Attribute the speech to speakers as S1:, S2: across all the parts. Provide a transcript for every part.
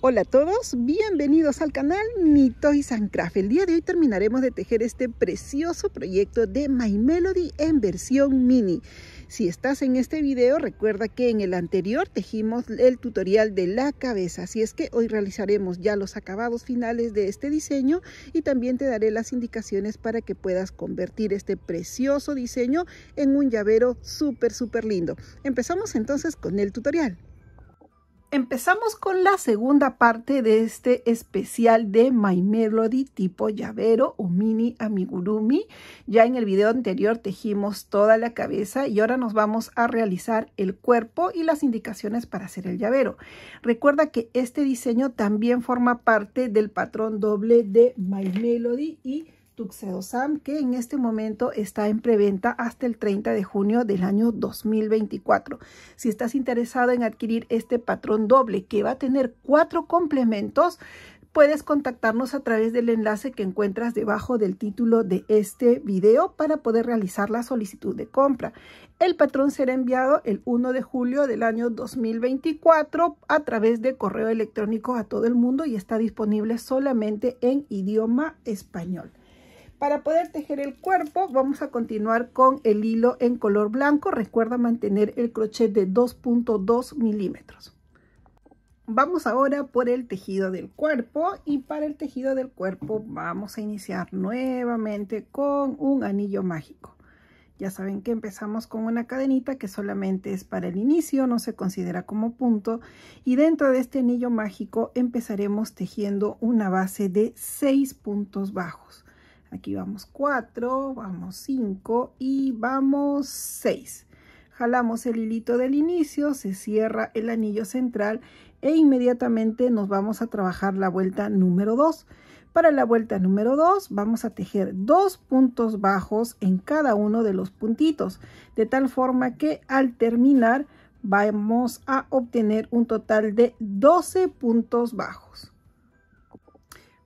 S1: Hola a todos, bienvenidos al canal y y Craft. El día de hoy terminaremos de tejer este precioso proyecto de My Melody en versión mini. Si estás en este video, recuerda que en el anterior tejimos el tutorial de la cabeza, así es que hoy realizaremos ya los acabados finales de este diseño y también te daré las indicaciones para que puedas convertir este precioso diseño en un llavero súper, súper lindo. Empezamos entonces con el tutorial. Empezamos con la segunda parte de este especial de My Melody tipo llavero o mini amigurumi. Ya en el video anterior tejimos toda la cabeza y ahora nos vamos a realizar el cuerpo y las indicaciones para hacer el llavero. Recuerda que este diseño también forma parte del patrón doble de My Melody y Sam, que en este momento está en preventa hasta el 30 de junio del año 2024. Si estás interesado en adquirir este patrón doble que va a tener cuatro complementos, puedes contactarnos a través del enlace que encuentras debajo del título de este video para poder realizar la solicitud de compra. El patrón será enviado el 1 de julio del año 2024 a través de correo electrónico a todo el mundo y está disponible solamente en idioma español. Para poder tejer el cuerpo vamos a continuar con el hilo en color blanco. Recuerda mantener el crochet de 2.2 milímetros. Vamos ahora por el tejido del cuerpo y para el tejido del cuerpo vamos a iniciar nuevamente con un anillo mágico. Ya saben que empezamos con una cadenita que solamente es para el inicio, no se considera como punto. Y dentro de este anillo mágico empezaremos tejiendo una base de 6 puntos bajos. Aquí vamos 4, vamos 5 y vamos 6. Jalamos el hilito del inicio, se cierra el anillo central e inmediatamente nos vamos a trabajar la vuelta número 2. Para la vuelta número 2 vamos a tejer dos puntos bajos en cada uno de los puntitos, de tal forma que al terminar vamos a obtener un total de 12 puntos bajos.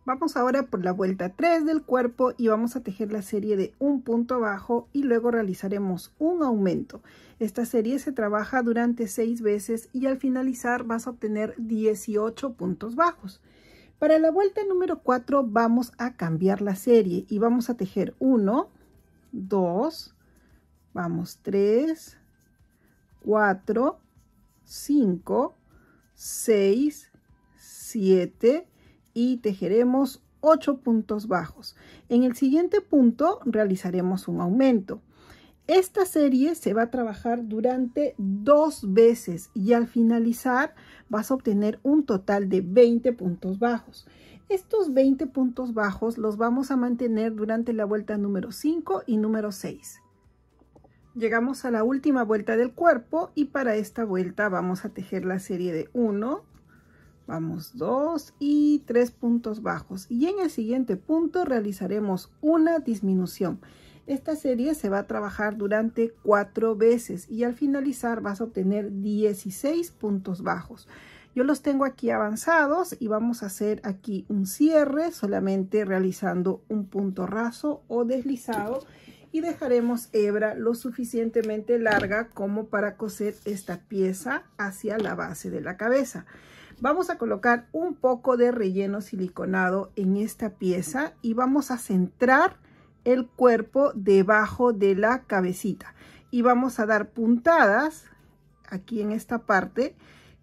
S1: Vamos ahora por la vuelta 3 del cuerpo y vamos a tejer la serie de un punto bajo y luego realizaremos un aumento. Esta serie se trabaja durante 6 veces y al finalizar vas a obtener 18 puntos bajos. Para la vuelta número 4 vamos a cambiar la serie y vamos a tejer 1, 2, vamos 3, 4, 5, 6, 7, y tejeremos 8 puntos bajos. En el siguiente punto realizaremos un aumento. Esta serie se va a trabajar durante dos veces y al finalizar vas a obtener un total de 20 puntos bajos. Estos 20 puntos bajos los vamos a mantener durante la vuelta número 5 y número 6. Llegamos a la última vuelta del cuerpo y para esta vuelta vamos a tejer la serie de 1, Vamos dos y tres puntos bajos. Y en el siguiente punto realizaremos una disminución. Esta serie se va a trabajar durante cuatro veces y al finalizar vas a obtener 16 puntos bajos. Yo los tengo aquí avanzados y vamos a hacer aquí un cierre solamente realizando un punto raso o deslizado y dejaremos hebra lo suficientemente larga como para coser esta pieza hacia la base de la cabeza. Vamos a colocar un poco de relleno siliconado en esta pieza y vamos a centrar el cuerpo debajo de la cabecita. Y vamos a dar puntadas aquí en esta parte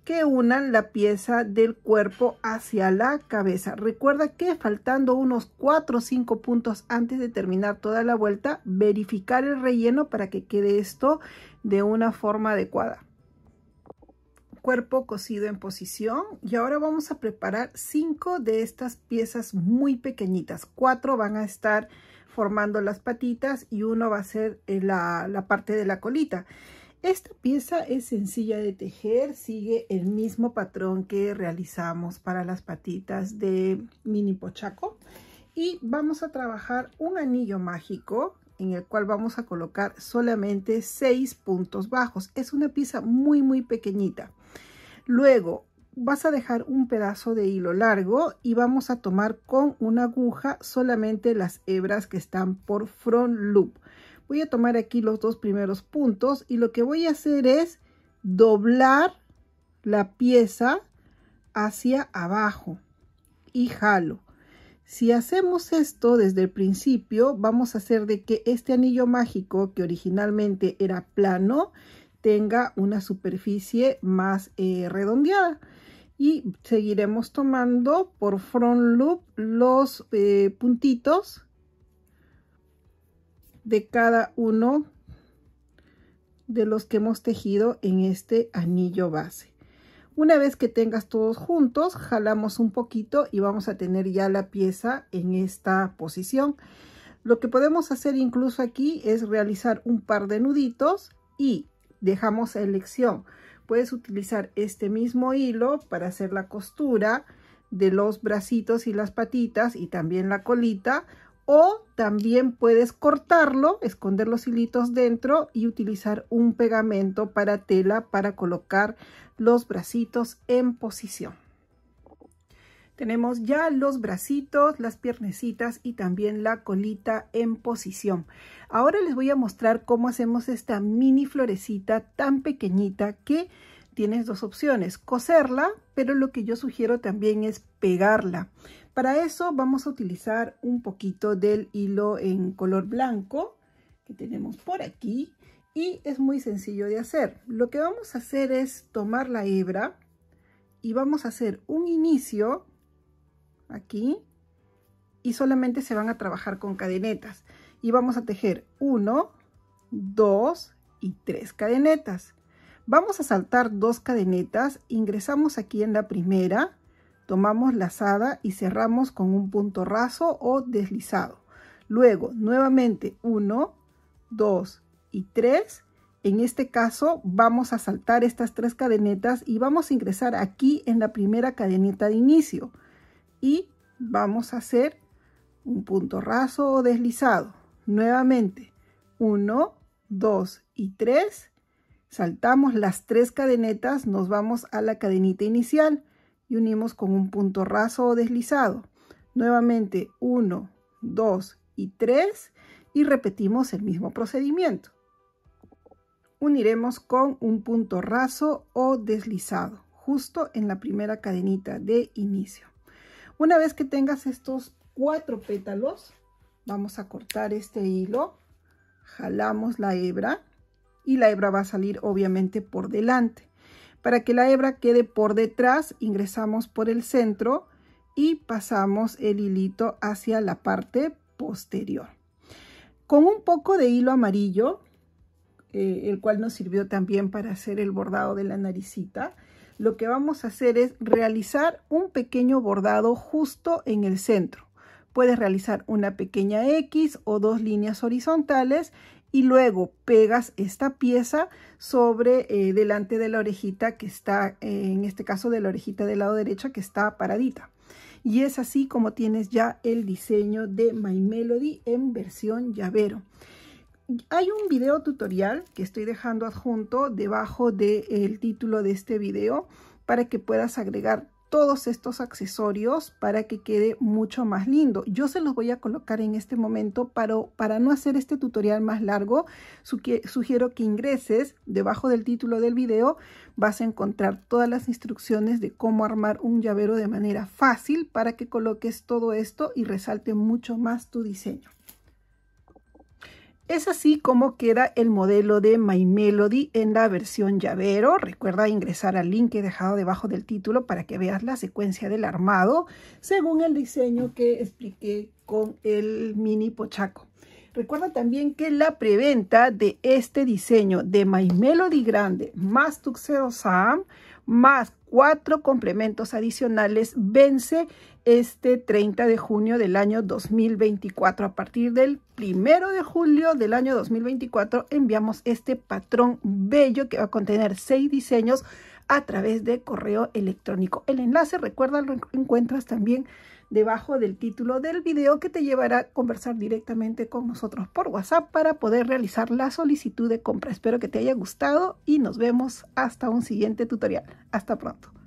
S1: que unan la pieza del cuerpo hacia la cabeza. Recuerda que faltando unos 4 o 5 puntos antes de terminar toda la vuelta, verificar el relleno para que quede esto de una forma adecuada cuerpo cosido en posición y ahora vamos a preparar cinco de estas piezas muy pequeñitas. Cuatro van a estar formando las patitas y uno va a ser eh, la, parte de la colita. Esta pieza es sencilla de tejer, sigue el mismo patrón que realizamos para las patitas de mini pochaco. Y vamos a trabajar un anillo mágico en el cual vamos a colocar solamente seis puntos bajos. Es una pieza muy, muy pequeñita. Luego vas a dejar un pedazo de hilo largo y vamos a tomar con una aguja solamente las hebras que están por front loop. Voy a tomar aquí los dos primeros puntos y lo que voy a hacer es doblar la pieza hacia abajo y jalo. Si hacemos esto desde el principio, vamos a hacer de que este anillo mágico que originalmente era plano, tenga una superficie más eh, redondeada y seguiremos tomando por front loop los eh, puntitos de cada uno de los que hemos tejido en este anillo base. Una vez que tengas todos juntos, jalamos un poquito y vamos a tener ya la pieza en esta posición. Lo que podemos hacer incluso aquí es realizar un par de nuditos y dejamos elección. Puedes utilizar este mismo hilo para hacer la costura de los bracitos y las patitas y también la colita o también puedes cortarlo, esconder los hilitos dentro y utilizar un pegamento para tela para colocar los bracitos en posición. Tenemos ya los bracitos, las piernecitas y también la colita en posición. Ahora les voy a mostrar cómo hacemos esta mini florecita tan pequeñita que tienes dos opciones, coserla, pero lo que yo sugiero también es pegarla. Para eso vamos a utilizar un poquito del hilo en color blanco que tenemos por aquí y es muy sencillo de hacer. Lo que vamos a hacer es tomar la hebra y vamos a hacer un inicio aquí y solamente se van a trabajar con cadenetas y vamos a tejer 1, 2 y 3 cadenetas. Vamos a saltar dos cadenetas, ingresamos aquí en la primera, tomamos lazada y cerramos con un punto raso o deslizado. Luego, nuevamente 1, 2 y 3. En este caso, vamos a saltar estas tres cadenetas y vamos a ingresar aquí en la primera cadeneta de inicio y vamos a hacer un punto raso o deslizado. Nuevamente, 1, 2 y 3. Saltamos las tres cadenetas, nos vamos a la cadenita inicial y unimos con un punto raso o deslizado. Nuevamente 1, 2 y 3 y repetimos el mismo procedimiento. Uniremos con un punto raso o deslizado justo en la primera cadenita de inicio. Una vez que tengas estos cuatro pétalos, vamos a cortar este hilo, jalamos la hebra y la hebra va a salir obviamente por delante. Para que la hebra quede por detrás, ingresamos por el centro y pasamos el hilito hacia la parte posterior. Con un poco de hilo amarillo, eh, el cual nos sirvió también para hacer el bordado de la naricita, lo que vamos a hacer es realizar un pequeño bordado justo en el centro. Puedes realizar una pequeña X o dos líneas horizontales y luego pegas esta pieza sobre eh, delante de la orejita que está, eh, en este caso de la orejita del lado derecho que está paradita. Y es así como tienes ya el diseño de My Melody en versión llavero. Hay un video tutorial que estoy dejando adjunto debajo del título de este video para que puedas agregar todos estos accesorios para que quede mucho más lindo. Yo se los voy a colocar en este momento, pero para no hacer este tutorial más largo, sugiero que ingreses debajo del título del video, vas a encontrar todas las instrucciones de cómo armar un llavero de manera fácil para que coloques todo esto y resalte mucho más tu diseño. Es así como queda el modelo de My Melody en la versión llavero. Recuerda ingresar al link que he dejado debajo del título para que veas la secuencia del armado según el diseño que expliqué con el mini pochaco. Recuerda también que la preventa de este diseño de My Melody Grande más Tuxedo Sam más cuatro complementos adicionales vence este 30 de junio del año 2024. A partir del primero de julio del año 2024 enviamos este patrón bello que va a contener seis diseños a través de correo electrónico. El enlace, recuerda, lo encuentras también debajo del título del video que te llevará a conversar directamente con nosotros por WhatsApp para poder realizar la solicitud de compra. Espero que te haya gustado y nos vemos hasta un siguiente tutorial. Hasta pronto.